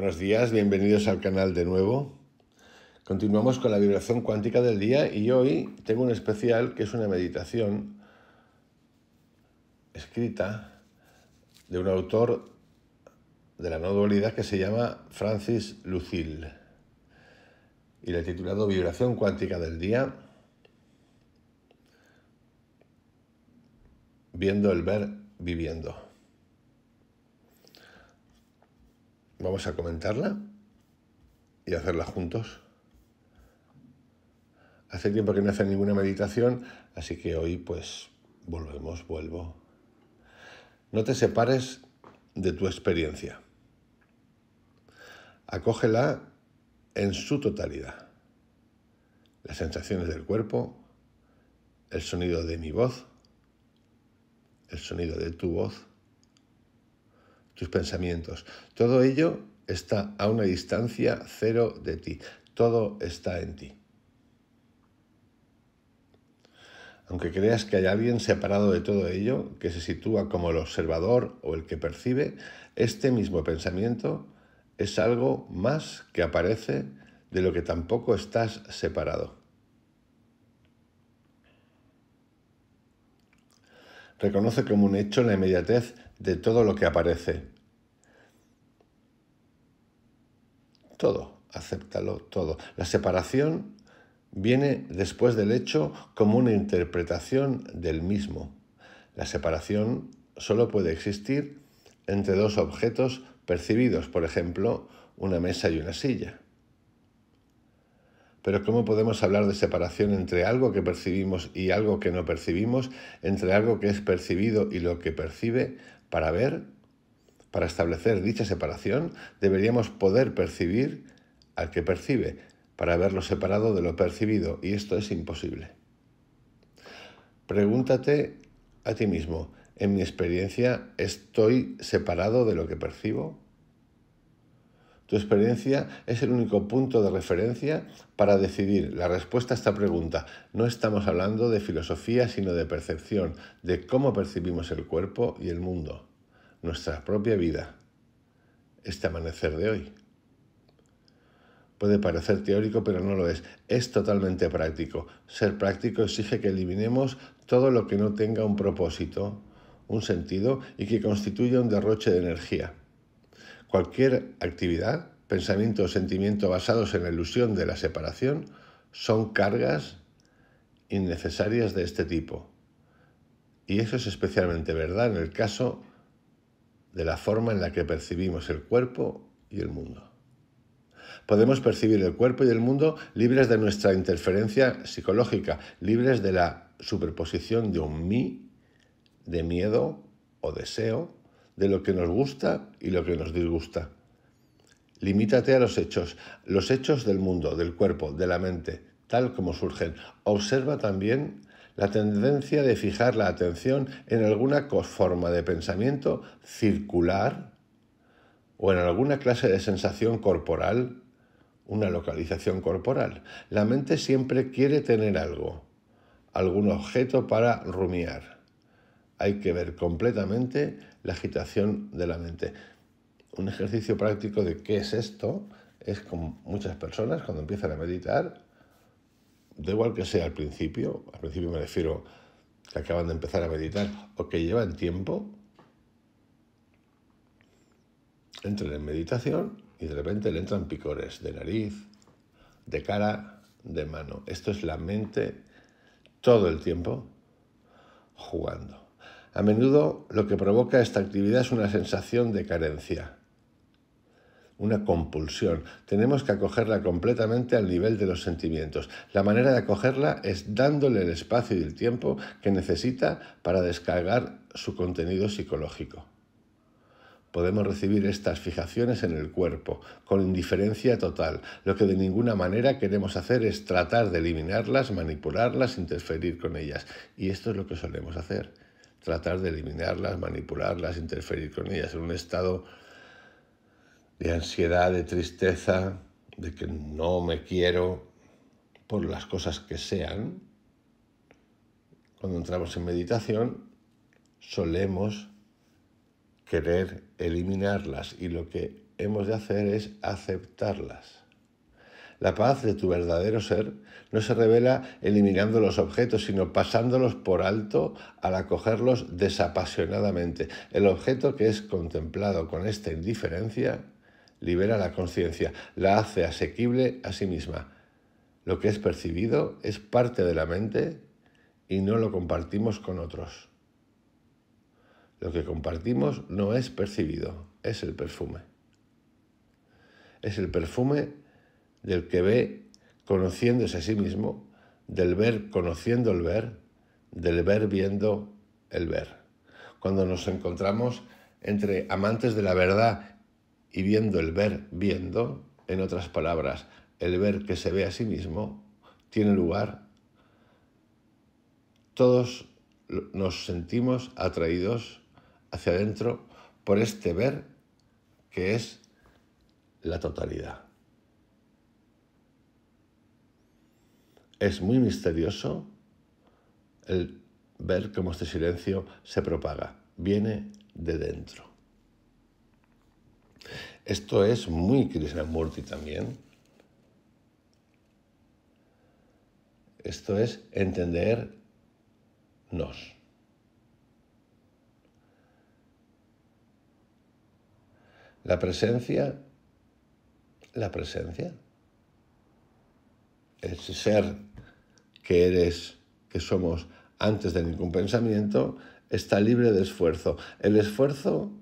Buenos días, bienvenidos al canal de nuevo. Continuamos con la vibración cuántica del día y hoy tengo un especial que es una meditación escrita de un autor de la no dualidad que se llama Francis Lucille y le he titulado Vibración cuántica del día, viendo el ver viviendo. Vamos a comentarla y hacerla juntos. Hace tiempo que no hace ninguna meditación, así que hoy pues volvemos, vuelvo. No te separes de tu experiencia. Acógela en su totalidad. Las sensaciones del cuerpo, el sonido de mi voz, el sonido de tu voz, tus pensamientos. Todo ello está a una distancia cero de ti. Todo está en ti. Aunque creas que hay alguien separado de todo ello, que se sitúa como el observador o el que percibe, este mismo pensamiento es algo más que aparece de lo que tampoco estás separado. reconoce como un hecho la inmediatez de todo lo que aparece. Todo, acéptalo todo. La separación viene después del hecho como una interpretación del mismo. La separación solo puede existir entre dos objetos percibidos, por ejemplo, una mesa y una silla. Pero ¿cómo podemos hablar de separación entre algo que percibimos y algo que no percibimos, entre algo que es percibido y lo que percibe? Para ver, para establecer dicha separación, deberíamos poder percibir al que percibe, para verlo separado de lo percibido, y esto es imposible. Pregúntate a ti mismo, ¿en mi experiencia estoy separado de lo que percibo? Tu experiencia es el único punto de referencia para decidir la respuesta a esta pregunta. No estamos hablando de filosofía, sino de percepción, de cómo percibimos el cuerpo y el mundo, nuestra propia vida, este amanecer de hoy. Puede parecer teórico, pero no lo es. Es totalmente práctico. Ser práctico exige que eliminemos todo lo que no tenga un propósito, un sentido y que constituya un derroche de energía. Cualquier actividad, pensamiento o sentimiento basados en la ilusión de la separación son cargas innecesarias de este tipo. Y eso es especialmente verdad en el caso de la forma en la que percibimos el cuerpo y el mundo. Podemos percibir el cuerpo y el mundo libres de nuestra interferencia psicológica, libres de la superposición de un mí, de miedo o deseo, de lo que nos gusta y lo que nos disgusta. Limítate a los hechos, los hechos del mundo, del cuerpo, de la mente, tal como surgen. Observa también la tendencia de fijar la atención en alguna forma de pensamiento circular o en alguna clase de sensación corporal, una localización corporal. La mente siempre quiere tener algo, algún objeto para rumiar hay que ver completamente la agitación de la mente. Un ejercicio práctico de qué es esto es con muchas personas cuando empiezan a meditar, da igual que sea al principio, al principio me refiero que acaban de empezar a meditar o que llevan tiempo, entran en meditación y de repente le entran picores de nariz, de cara, de mano. Esto es la mente todo el tiempo jugando. A menudo lo que provoca esta actividad es una sensación de carencia, una compulsión. Tenemos que acogerla completamente al nivel de los sentimientos. La manera de acogerla es dándole el espacio y el tiempo que necesita para descargar su contenido psicológico. Podemos recibir estas fijaciones en el cuerpo, con indiferencia total. Lo que de ninguna manera queremos hacer es tratar de eliminarlas, manipularlas, interferir con ellas. Y esto es lo que solemos hacer tratar de eliminarlas, manipularlas, interferir con ellas, en un estado de ansiedad, de tristeza, de que no me quiero por las cosas que sean. Cuando entramos en meditación, solemos querer eliminarlas y lo que hemos de hacer es aceptarlas. La paz de tu verdadero ser no se revela eliminando los objetos, sino pasándolos por alto al acogerlos desapasionadamente. El objeto que es contemplado con esta indiferencia libera la conciencia, la hace asequible a sí misma. Lo que es percibido es parte de la mente y no lo compartimos con otros. Lo que compartimos no es percibido, es el perfume. Es el perfume del que ve conociéndose a sí mismo, del ver conociendo el ver, del ver viendo el ver. Cuando nos encontramos entre amantes de la verdad y viendo el ver viendo, en otras palabras, el ver que se ve a sí mismo, tiene lugar, todos nos sentimos atraídos hacia adentro por este ver que es la totalidad. Es muy misterioso el ver cómo este silencio se propaga. Viene de dentro. Esto es muy Krishnamurti también. Esto es entendernos. La presencia, la presencia, el ser que eres, que somos antes de ningún pensamiento, está libre de esfuerzo. El esfuerzo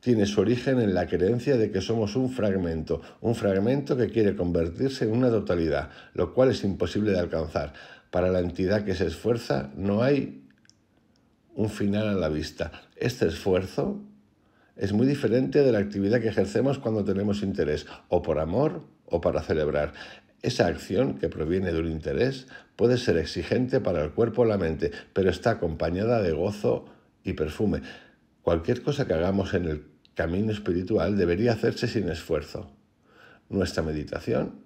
tiene su origen en la creencia de que somos un fragmento, un fragmento que quiere convertirse en una totalidad, lo cual es imposible de alcanzar. Para la entidad que se esfuerza no hay un final a la vista. Este esfuerzo es muy diferente de la actividad que ejercemos cuando tenemos interés, o por amor o para celebrar. Esa acción, que proviene de un interés, puede ser exigente para el cuerpo o la mente, pero está acompañada de gozo y perfume. Cualquier cosa que hagamos en el camino espiritual debería hacerse sin esfuerzo. Nuestra meditación,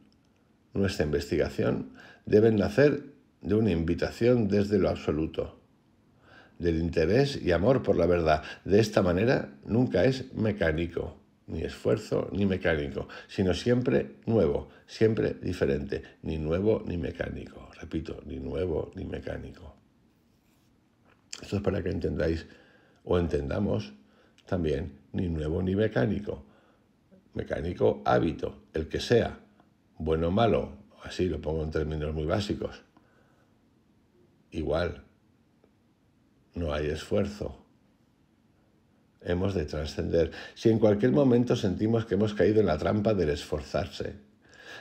nuestra investigación, deben nacer de una invitación desde lo absoluto, del interés y amor por la verdad. De esta manera nunca es mecánico ni esfuerzo, ni mecánico, sino siempre nuevo, siempre diferente, ni nuevo, ni mecánico. Repito, ni nuevo, ni mecánico. Esto es para que entendáis o entendamos también ni nuevo ni mecánico. Mecánico hábito, el que sea, bueno o malo, así lo pongo en términos muy básicos. Igual, no hay esfuerzo, hemos de trascender, si en cualquier momento sentimos que hemos caído en la trampa del esforzarse,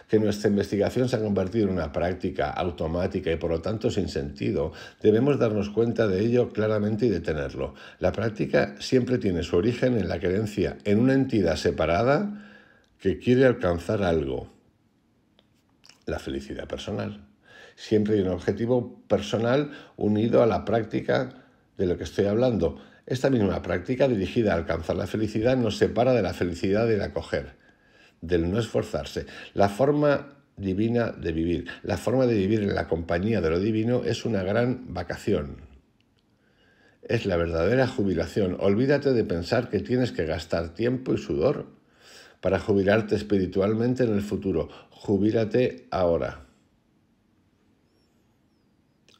que nuestra investigación se ha convertido en una práctica automática y por lo tanto sin sentido, debemos darnos cuenta de ello claramente y detenerlo. La práctica siempre tiene su origen en la creencia en una entidad separada que quiere alcanzar algo, la felicidad personal. Siempre hay un objetivo personal unido a la práctica de lo que estoy hablando esta misma práctica dirigida a alcanzar la felicidad nos separa de la felicidad del acoger, del no esforzarse. La forma divina de vivir, la forma de vivir en la compañía de lo divino es una gran vacación. Es la verdadera jubilación. Olvídate de pensar que tienes que gastar tiempo y sudor para jubilarte espiritualmente en el futuro. Jubílate ahora.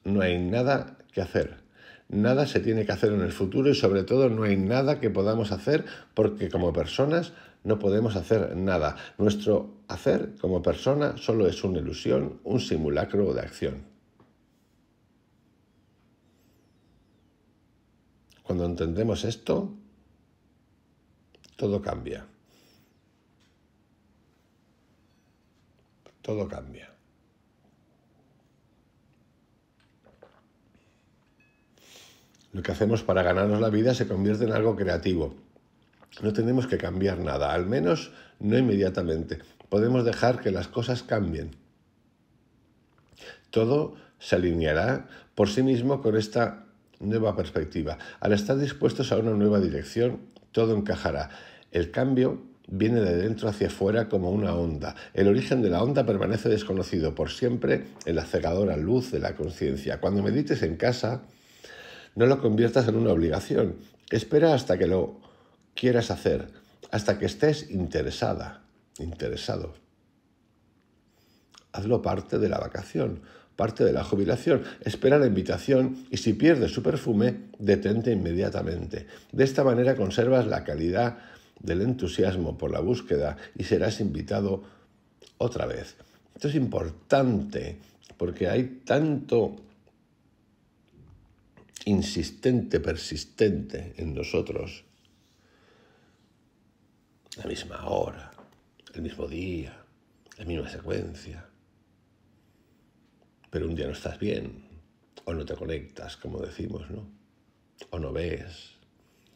No hay nada que hacer Nada se tiene que hacer en el futuro y sobre todo no hay nada que podamos hacer porque como personas no podemos hacer nada. Nuestro hacer como persona solo es una ilusión, un simulacro de acción. Cuando entendemos esto, todo cambia. Todo cambia. Lo que hacemos para ganarnos la vida se convierte en algo creativo. No tenemos que cambiar nada, al menos no inmediatamente. Podemos dejar que las cosas cambien. Todo se alineará por sí mismo con esta nueva perspectiva. Al estar dispuestos a una nueva dirección, todo encajará. El cambio viene de dentro hacia afuera como una onda. El origen de la onda permanece desconocido por siempre en la cegadora luz de la conciencia. Cuando medites en casa, no lo conviertas en una obligación. Espera hasta que lo quieras hacer, hasta que estés interesada, interesado. Hazlo parte de la vacación, parte de la jubilación. Espera la invitación y si pierdes su perfume, detente inmediatamente. De esta manera conservas la calidad del entusiasmo por la búsqueda y serás invitado otra vez. Esto es importante porque hay tanto insistente, persistente en nosotros. La misma hora, el mismo día, la misma secuencia. Pero un día no estás bien, o no te conectas, como decimos, ¿no? O no ves,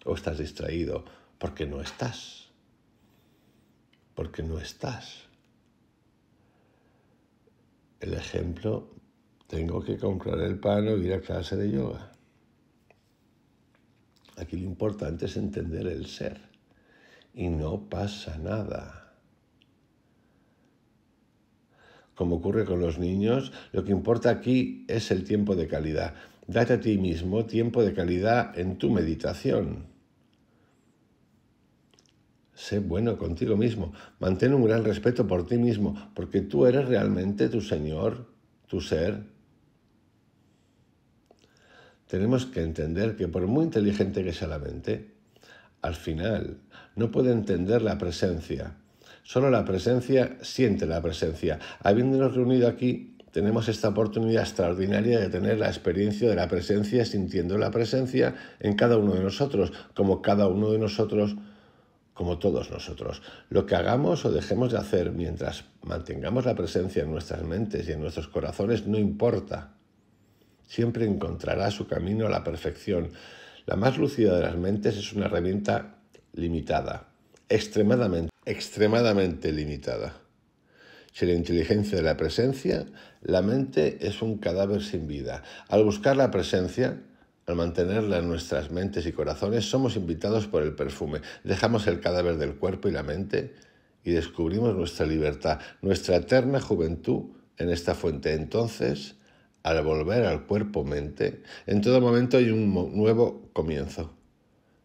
o estás distraído, porque no estás. Porque no estás. El ejemplo, tengo que comprar el pan o ir a clase de yoga. Aquí lo importante es entender el ser. Y no pasa nada. Como ocurre con los niños, lo que importa aquí es el tiempo de calidad. Date a ti mismo tiempo de calidad en tu meditación. Sé bueno contigo mismo. Mantén un gran respeto por ti mismo, porque tú eres realmente tu Señor, tu ser, tenemos que entender que por muy inteligente que sea la mente, al final no puede entender la presencia. Solo la presencia siente la presencia. Habiéndonos reunido aquí, tenemos esta oportunidad extraordinaria de tener la experiencia de la presencia, sintiendo la presencia en cada uno de nosotros, como cada uno de nosotros, como todos nosotros. Lo que hagamos o dejemos de hacer mientras mantengamos la presencia en nuestras mentes y en nuestros corazones no importa siempre encontrará su camino a la perfección. La más lúcida de las mentes es una herramienta limitada, extremadamente, limitada. Sin la inteligencia de la presencia, la mente es un cadáver sin vida. Al buscar la presencia, al mantenerla en nuestras mentes y corazones, somos invitados por el perfume. Dejamos el cadáver del cuerpo y la mente y descubrimos nuestra libertad, nuestra eterna juventud en esta fuente. Entonces, al volver al cuerpo-mente, en todo momento hay un nuevo comienzo.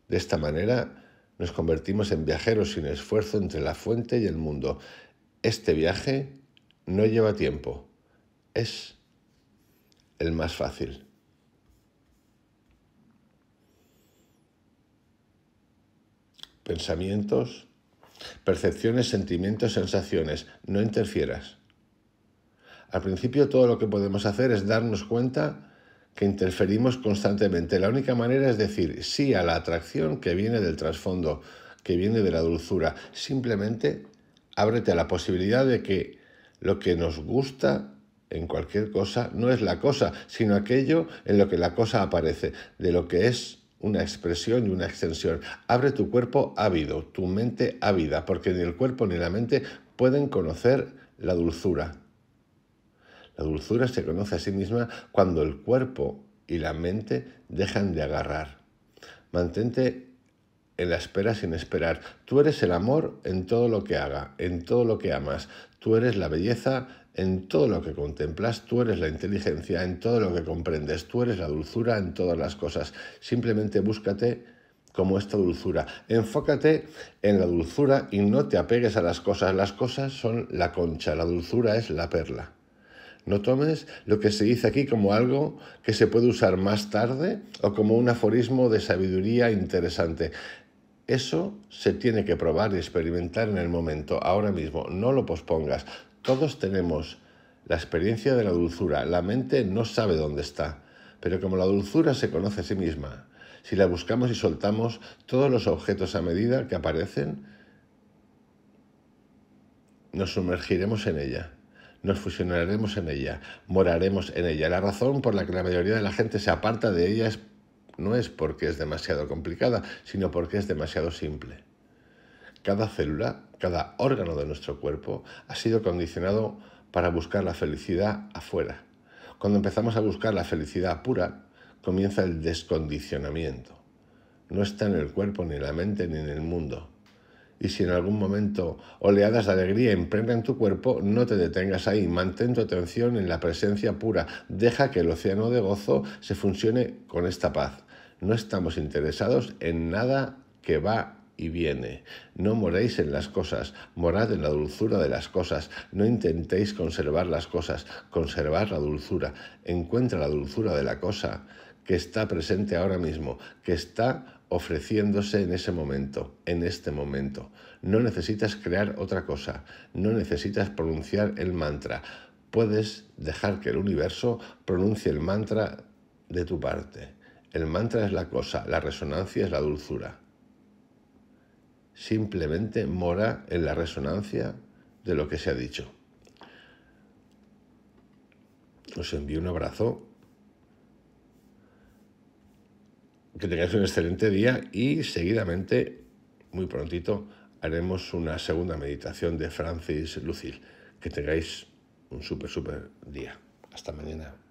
De esta manera nos convertimos en viajeros sin esfuerzo entre la fuente y el mundo. Este viaje no lleva tiempo, es el más fácil. Pensamientos, percepciones, sentimientos, sensaciones, no interfieras. Al principio todo lo que podemos hacer es darnos cuenta que interferimos constantemente. La única manera es decir sí a la atracción que viene del trasfondo, que viene de la dulzura. Simplemente ábrete a la posibilidad de que lo que nos gusta en cualquier cosa no es la cosa, sino aquello en lo que la cosa aparece, de lo que es una expresión y una extensión. Abre tu cuerpo ávido, tu mente ávida, porque ni el cuerpo ni la mente pueden conocer la dulzura. La dulzura se conoce a sí misma cuando el cuerpo y la mente dejan de agarrar. Mantente en la espera sin esperar. Tú eres el amor en todo lo que haga, en todo lo que amas. Tú eres la belleza en todo lo que contemplas. Tú eres la inteligencia en todo lo que comprendes. Tú eres la dulzura en todas las cosas. Simplemente búscate como esta dulzura. Enfócate en la dulzura y no te apegues a las cosas. Las cosas son la concha, la dulzura es la perla. No tomes lo que se dice aquí como algo que se puede usar más tarde o como un aforismo de sabiduría interesante. Eso se tiene que probar y experimentar en el momento, ahora mismo. No lo pospongas. Todos tenemos la experiencia de la dulzura. La mente no sabe dónde está. Pero como la dulzura se conoce a sí misma, si la buscamos y soltamos todos los objetos a medida que aparecen, nos sumergiremos en ella nos fusionaremos en ella, moraremos en ella. La razón por la que la mayoría de la gente se aparta de ella no es porque es demasiado complicada, sino porque es demasiado simple. Cada célula, cada órgano de nuestro cuerpo ha sido condicionado para buscar la felicidad afuera. Cuando empezamos a buscar la felicidad pura, comienza el descondicionamiento. No está en el cuerpo, ni en la mente, ni en el mundo y si en algún momento oleadas de alegría emprenden tu cuerpo, no te detengas ahí, mantén tu atención en la presencia pura, deja que el océano de gozo se funcione con esta paz. No estamos interesados en nada que va y viene. No moréis en las cosas, morad en la dulzura de las cosas, no intentéis conservar las cosas, conservar la dulzura, encuentra la dulzura de la cosa que está presente ahora mismo, que está ofreciéndose en ese momento, en este momento. No necesitas crear otra cosa, no necesitas pronunciar el mantra. Puedes dejar que el universo pronuncie el mantra de tu parte. El mantra es la cosa, la resonancia es la dulzura. Simplemente mora en la resonancia de lo que se ha dicho. Os envío un abrazo que tengáis un excelente día y seguidamente, muy prontito, haremos una segunda meditación de Francis Lucil. Que tengáis un súper, súper día. Hasta mañana.